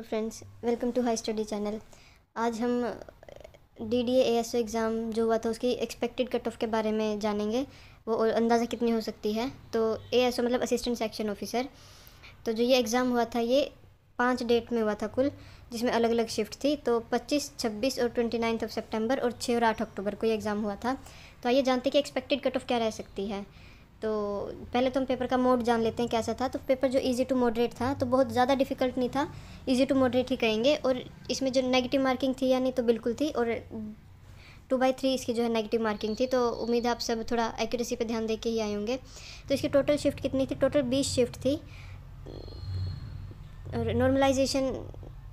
hello friends welcome to high study channel आज हम D D S exam जो हुआ था उसकी एक्सपेक्टेड कट ऑफ के बारे में जानेंगे वो अंदाज़ा कितनी हो सकती है तो ए एस ओ मतलब असिस्टेंट सेक्शन ऑफिसर तो जो ये एग्ज़ाम हुआ था ये पाँच डेट में हुआ था कुल जिसमें अलग अलग शिफ्ट थी तो 25, 26 और 29 ऑफ सितंबर और 6 और 8 अक्टूबर को ये एग्ज़ाम हुआ था तो आइए जानते कि एक्सपेक्टेड कट ऑफ क्या रह सकती है तो पहले तो हम पेपर का मोड जान लेते हैं कैसा था तो पेपर जो इजी टू मॉडरेट था तो बहुत ज़्यादा डिफिकल्ट नहीं था इजी टू मॉडरेट ही कहेंगे और इसमें जो नेगेटिव मार्किंग थी या नहीं तो बिल्कुल थी और टू बाई थ्री इसकी जो है नेगेटिव मार्किंग थी तो उम्मीद है आप सब थोड़ा एक्यूरेसी पर ध्यान दे के ही आए होंगे तो इसकी टोटल शिफ्ट कितनी थी टोटल बीस शिफ्ट थी और नॉर्मलाइजेशन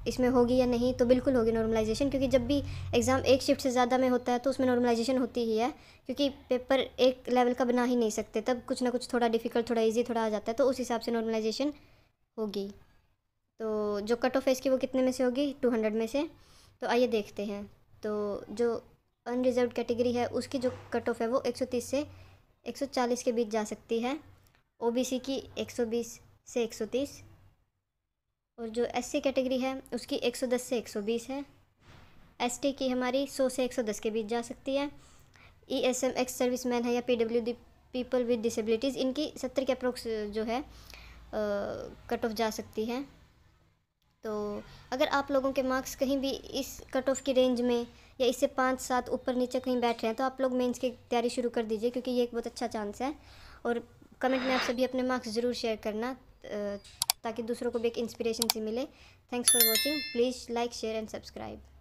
इसमें होगी या नहीं तो बिल्कुल होगी नॉर्मलाइजेशन क्योंकि जब भी एग्ज़ाम एक शिफ्ट से ज़्यादा में होता है तो उसमें नॉर्मलाइजेशन होती ही है क्योंकि पेपर एक लेवल का बना ही नहीं सकते तब कुछ ना कुछ थोड़ा डिफ़िकल्ट थोड़ा ईजी थोड़ा आ जाता है तो उस हिसाब से नॉर्मलाइजेशन होगी तो जो कट ऑफ है इसकी वो कितने में से होगी टू हंड्रेड में से तो आइए देखते हैं तो जो अनरिजर्व कैटेगरी है उसकी जो कट ऑफ है वो 130 से 140 के बीच जा सकती है ओबीसी की 120 से तीस और जो एस सी कैटेगरी है उसकी 110 से 120 है एस टी की हमारी 100 से 110 के बीच जा सकती है E S M ex serviceman है या P W D people with disabilities इनकी सत्तर के अप्रोक्स जो है कट ऑफ जा सकती है तो अगर आप लोगों के मार्क्स कहीं भी इस कट ऑफ की रेंज में या इससे पाँच सात ऊपर नीचे कहीं बैठ रहे हैं तो आप लोग मेंस की तैयारी शुरू कर दीजिए क्योंकि ये एक बहुत अच्छा चांस है और कमेंट में आप सभी अपने मार्क्स ज़रूर शेयर करना ताकि दूसरों को भी एक इंस्पिरेशन से मिले thanks for watching please like share and subscribe